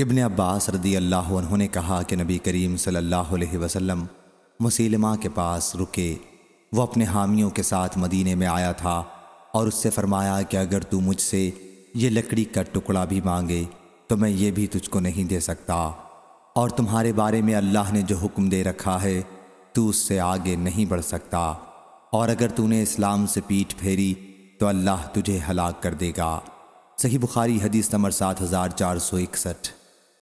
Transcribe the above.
इबन अब्बास रदी अल्लाह उन्होंने कहा कि नबी करीम सल्लल्लाहु अलैहि वसल्लम मुसीलमा के पास रुके वो अपने हामियों के साथ मदीने में आया था और उससे फरमाया कि अगर तू मुझसे ये लकड़ी का टुकड़ा भी मांगे तो मैं ये भी तुझको नहीं दे सकता और तुम्हारे बारे में अल्लाह ने जो हुक्म दे रखा है तू उससे आगे नहीं बढ़ सकता और अगर तूने इस्लाम से पीठ फेरी तो अल्लाह तुझे हलाक कर देगा सही बुखारी हदीस नंबर सात हज़ार चार सौ इकसठ